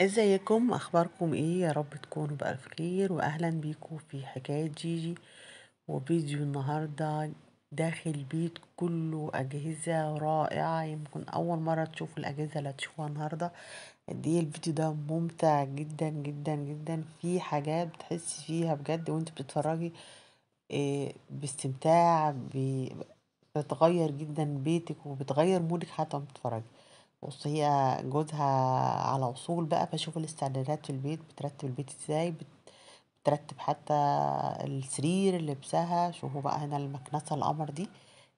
ازيكم اخباركم ايه يا رب تكونوا بألف خير واهلا بيكم في حكاية جيجي وفيديو النهاردة داخل بيت كله اجهزة رائعة يمكن اول مرة تشوف الاجهزة اللي هتشوفها النهاردة قد ايه الفيديو ده ممتع جدا جدا جدا في حاجات بتحسي فيها بجد وانت بتتفرجي آه، باستمتاع بتغير جدا بيتك وبتغير مودك حتى وانت بتتفرجي بُص، هي جوزها على وصول بقى، بشوف الاستعدادات في البيت، بترتّب البيت إزاي، بترتّب حتى السرير، لبسها، شوفوا بقى هنا المكنسة القمر دي،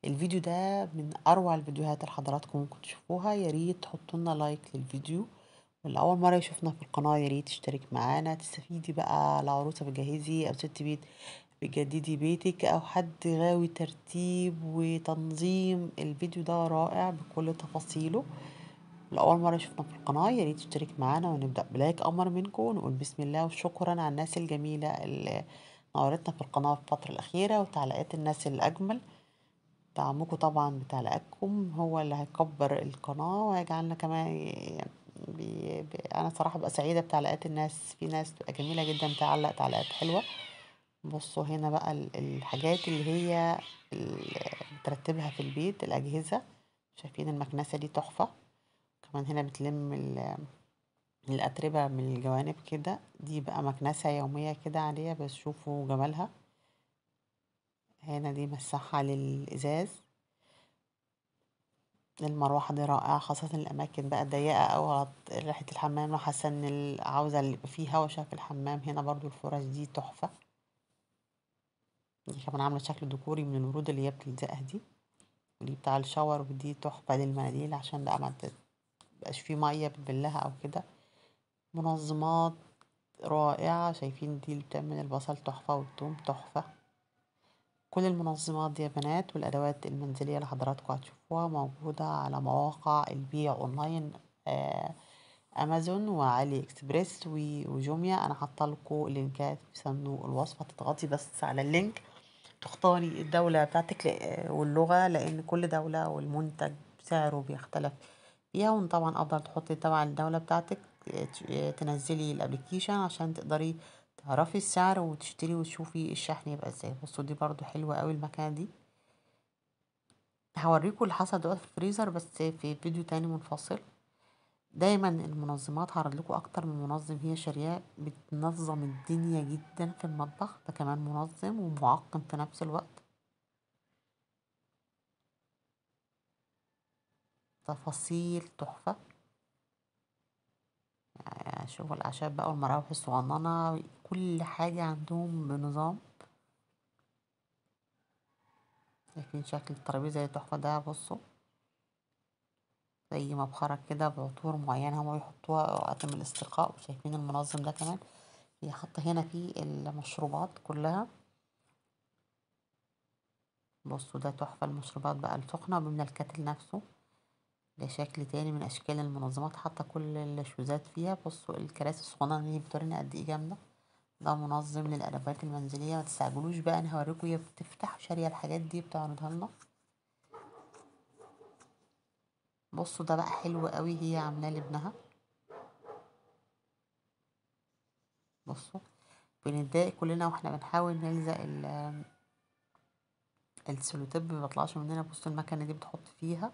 الفيديو ده من أروع الفيديوهات اللي حضراتكم ممكن تشوفوها، يا ريت تحطّوا لنا لايك للفيديو، واللي أول مرّة يشوفنا في القناة يا ريت تشترك معانا، تستفيدي بقى لو عروسة بتجهّزي أو سِت بيت بتجدّدي بيتِك أو حد غاوي ترتيب وتنظيم، الفيديو ده رائع بكل تفاصيله. لأول مرة شفنا في القناة يا ريت تشترك معانا ونبدأ بلايك أمر منكم ونقول بسم الله وشكرا على الناس الجميلة اللي نورتنا في القناة في الفترة الأخيرة وتعليقات الناس الأجمل دعمكم طبعا بتعليقاتكم هو اللي هيكبر القناة وهيجعلنا كمان بي... يعني بي... أنا صراحة بقى سعيدة بتعليقات الناس في ناس بتبقى جميلة جدا بتعلق تعليقات حلوة بصوا هنا بقى الحاجات اللي هي بترتبها في البيت الأجهزة شايفين المكنسة دي تحفة طبعا هنا بتلم الأتربة من الجوانب كده دي بقى مكنسة يومية كده عادية بس شوفوا جمالها هنا دي مساحة للإزاز المروحة دي رائعة خاصة الأماكن بقى ضيقة أو ريحة الحمام لو حاسة إن عاوزة اللي فيه هوشة في الحمام هنا برضو الفرش دي تحفة دي كمان عاملة شكل ديكوري من الورود اللي هي بتلزقها دي ودي بتاع الشاور ودي تحفة للمناديل عشان بقى ما مبيبقاش فيه مية بتبلها او كده منظمات رائعة شايفين دي اللي بتعمل البصل تحفة والثوم تحفة كل المنظمات دي يا بنات والأدوات المنزلية اللي حضراتكم هتشوفوها موجودة على مواقع البيع أونلاين آه، امازون وعلي اكسبريس وجوميا انا لكم اللينكات في صندوق الوصف هتضغطي بس على اللينك تختاري الدوله بتاعتك واللغه لان كل دوله والمنتج سعره بيختلف يوم طبعا افضل تحطي تبع الدولة بتاعتك تنزلي الابليكيشن عشان تقدري تعرفي السعر وتشتري وتشوفي الشحن يبقى ازاي بصوا دي برضو حلوة قوي المكان دي هوريكم اللي حصل دلوقتي في الفريزر بس في فيديو تاني منفصل دايما المنظمات هعرض لكم اكتر من منظم هي شرياء بتنظم الدنيا جدا في المطبخ ده كمان منظم ومعقم في نفس الوقت تفاصيل تحفة آه، شوفوا الأعشاب بقى والمراوح الصغننة كل حاجة عندهم بنظام شايفين شكل الترابيزة التحفة ده بصوا زي مبخرة كده بعطور معينة هما بيحطوها وقت من الاسترخاء وشايفين المنظم ده كمان هي حاطة هنا فيه المشروبات كلها بصوا ده تحفة المشروبات بقى السخنة ومن الكاتل نفسه ده شكل تاني من اشكال المنظمات حاطه كل الشوزات فيها بصوا الكراسي الصغننه دي بتورينا قد ايه جامده ده منظم للادوات المنزليه ما تستعجلوش بقى انا هوريكم هي بتفتح شاريه الحاجات دي بتعرضها لنا بصوا ده بقى حلو قوي هي عاملاه لابنها بصوا بنتضايق كلنا واحنا بنحاول نلزق ال السلوتيب ما بيطلعش مننا بصوا المكنه دي بتحط فيها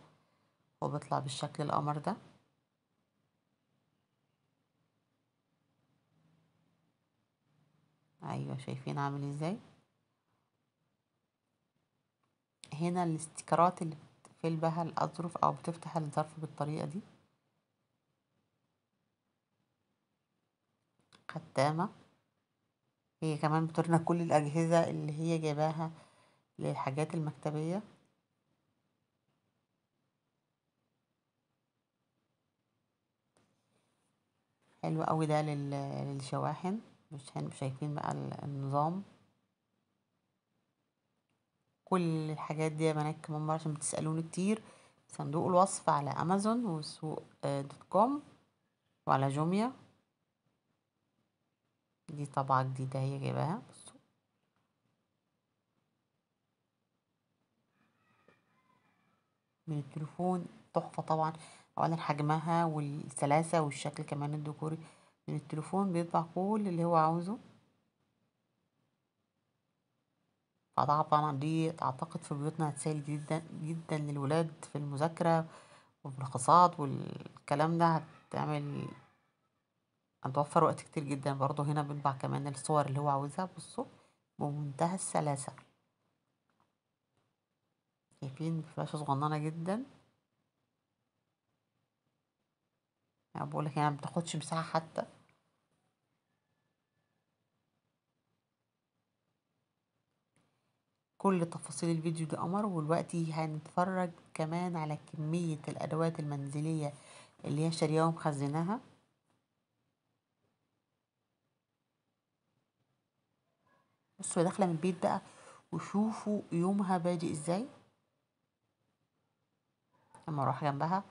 وبيطلع بالشكل القمر ده ايوه شايفين عامل ازاي هنا الاستيكرات اللي بتقفل بها الأظرف أو بتفتح الظرف بالطريقة دي خدامة هي كمان بترنا كل الأجهزة اللي هي جايباها للحاجات المكتبية حلو قوي ده للشواحن مش شايفين بقى النظام كل الحاجات دي يا بنات كمان بقى عشان بتسألوني كتير صندوق الوصف على امازون وسوق آه، دوت كوم وعلى جوميا دي طبعة جديدة هي جايباها بصوا من التليفون تحفة طبعا أولا حجمها والسلاسة والشكل كمان الديكوري من التليفون بيطبع كل اللي هو عاوزه قطعة طبعا دي أعتقد في بيوتنا هتسهل جدا جدا للولاد في المذاكرة وفي والكلام ده هتعمل هتوفر وقت كتير جدا برضه هنا بنطبع كمان الصور اللي هو عاوزها بصوا بمنتهى السلاسة شايفين فلاشة صغننة جدا يعني بقولك يعني مبتاخدش مساحة حتى كل تفاصيل الفيديو دي قمر والوقت هنتفرج كمان على كمية الأدوات المنزلية اللي هي شارياها ومخزناها بصوا داخلة من البيت بقى وشوفوا يومها بادئ ازاي لما اروح جنبها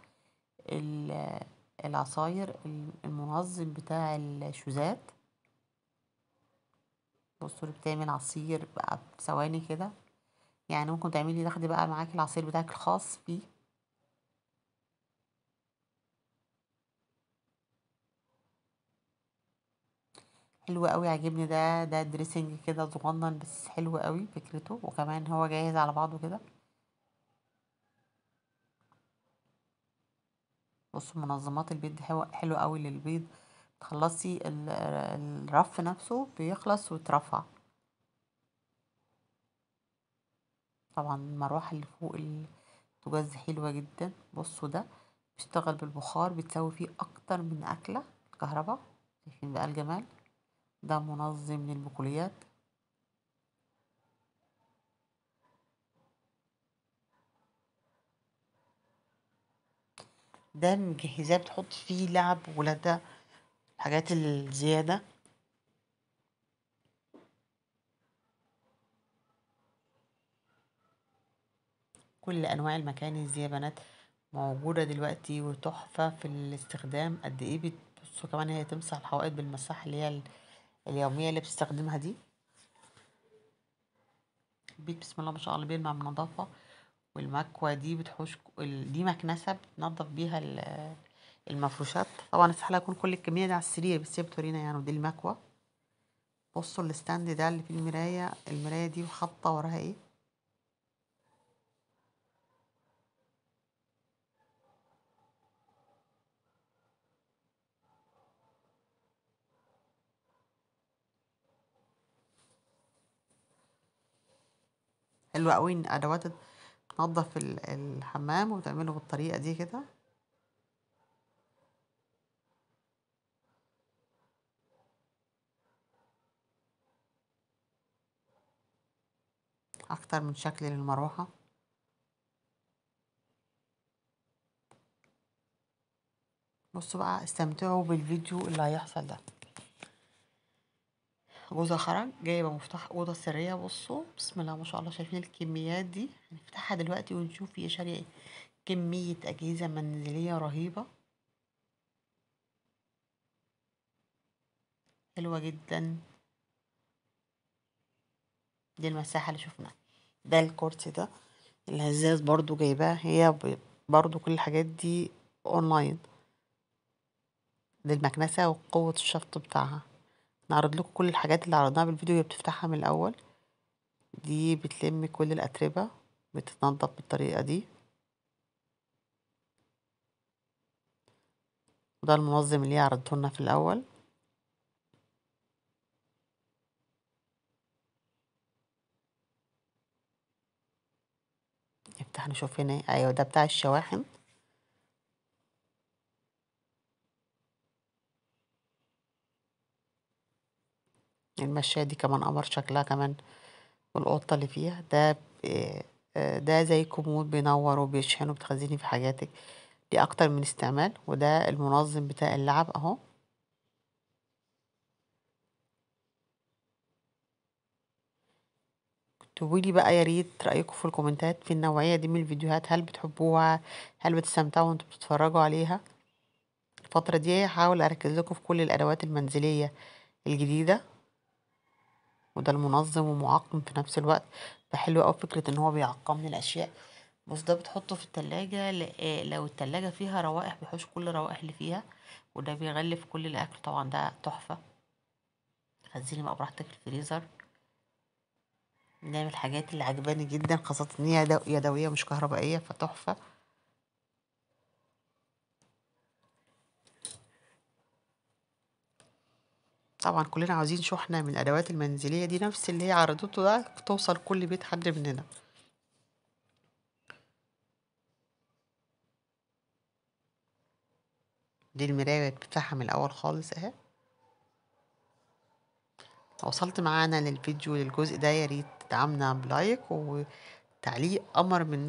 العصاير المنظم بتاع الشوزات بصوا اللي بتعمل عصير بقى بثواني كده يعني ممكن تعملي تاخدي بقى معاك العصير بتاعك الخاص بيه حلو قوي عاجبني ده ده دريسنج كده صغنن بس حلو قوي فكرته وكمان هو جاهز على بعضه كده بصوا منظمات البيض دي حلوة قوي للبيض تخلصي الرف نفسه بيخلص ويترفع طبعا المروحة اللي فوق الزجاج حلوة جدا بصوا ده بيشتغل بالبخار بتسوي فيه اكتر من اكلة الكهرباء شايفين بقى الجمال ده منظم للبقوليات ده مجهزاه بتحط فيه لعب ولا ده الحاجات الزيادة كل أنواع المكانس دي يا بنات موجودة دلوقتي وتحفة في الاستخدام قد ايه بتبصوا كمان هي تمسح الحوائط بالمساحة اللي هي اليومية اللي بتستخدمها دي البيت بسم الله ما شاء الله بيلمع من نظافة والمكوة دي بتحوش دي مكنسة بتنضف بيها المفروشات طبعا استحالة يكون كل الكمية دي على السرير بس هي بتورينا يعني ودي المكوة بصوا الستاند ده اللي فيه المراية المراية دي وحاطه وراها ايه حلوة قوي ادوات تنظف الحمام وتعمله بالطريقة دي كده أكتر من شكل للمروحة بصوا بقى استمتعوا بالفيديو اللي هيحصل ده جوزها خرج جايبه مفتاح اوضه سريه بصوا بسم الله ما شاء الله شايفين الكميات دي هنفتحها دلوقتي ونشوف يا شاريه ايه كميه اجهزه منزليه رهيبه حلوه جدا دي المساحه اللي شفناها ده الكرسي ده الهزاز برضو جايباه هي برضو كل الحاجات دي اونلاين للمكنسه وقوه الشفط بتاعها نعرض لكم كل الحاجات اللي عرضناها بالفيديو هي بتفتحها من الأول دي بتلم كل الأتربة بتتنضف بالطريقة دي وده المنظم اللي عرضته لنا في الأول نفتح نشوف هنا أيوة ده بتاع الشواحن المشاة دي كمان قمر شكلها كمان والقطة اللي فيها ده آه، آه، ده زي كومود بينور وبيشحن وبتخزني في حاجاتك دي أكتر من استعمال وده المنظم بتاع اللعب أهو لي بقى يا ريت رأيكم في الكومنتات في النوعية دي من الفيديوهات هل بتحبوها هل بتستمتعوا وانتوا بتتفرجوا عليها الفترة دي هحاول أركز لكم في كل الأدوات المنزلية الجديدة وده المنظم ومعقم في نفس الوقت فحلو قوي فكره ان هو بيعقم لي الاشياء بس ده بتحطه في التلاجة آه، لو التلاجة فيها روائح بيحوش كل الروائح اللي فيها وده بيغلف كل الأكل طبعا ده تحفة خزيني بقى براحتك في الفريزر نعمل الحاجات اللي عجباني جدا خاصة ان هي يدوية مش كهربائية فتحفة طبعا كلنا عاوزين شحنة من الأدوات المنزلية دي نفس اللي هي عرضته ده توصل كل بيت حد مننا دي المراية بتاعها من الأول خالص اهي وصلت معانا للفيديو للجزء ده ياريت تدعمنا بلايك وتعليق قمر منكم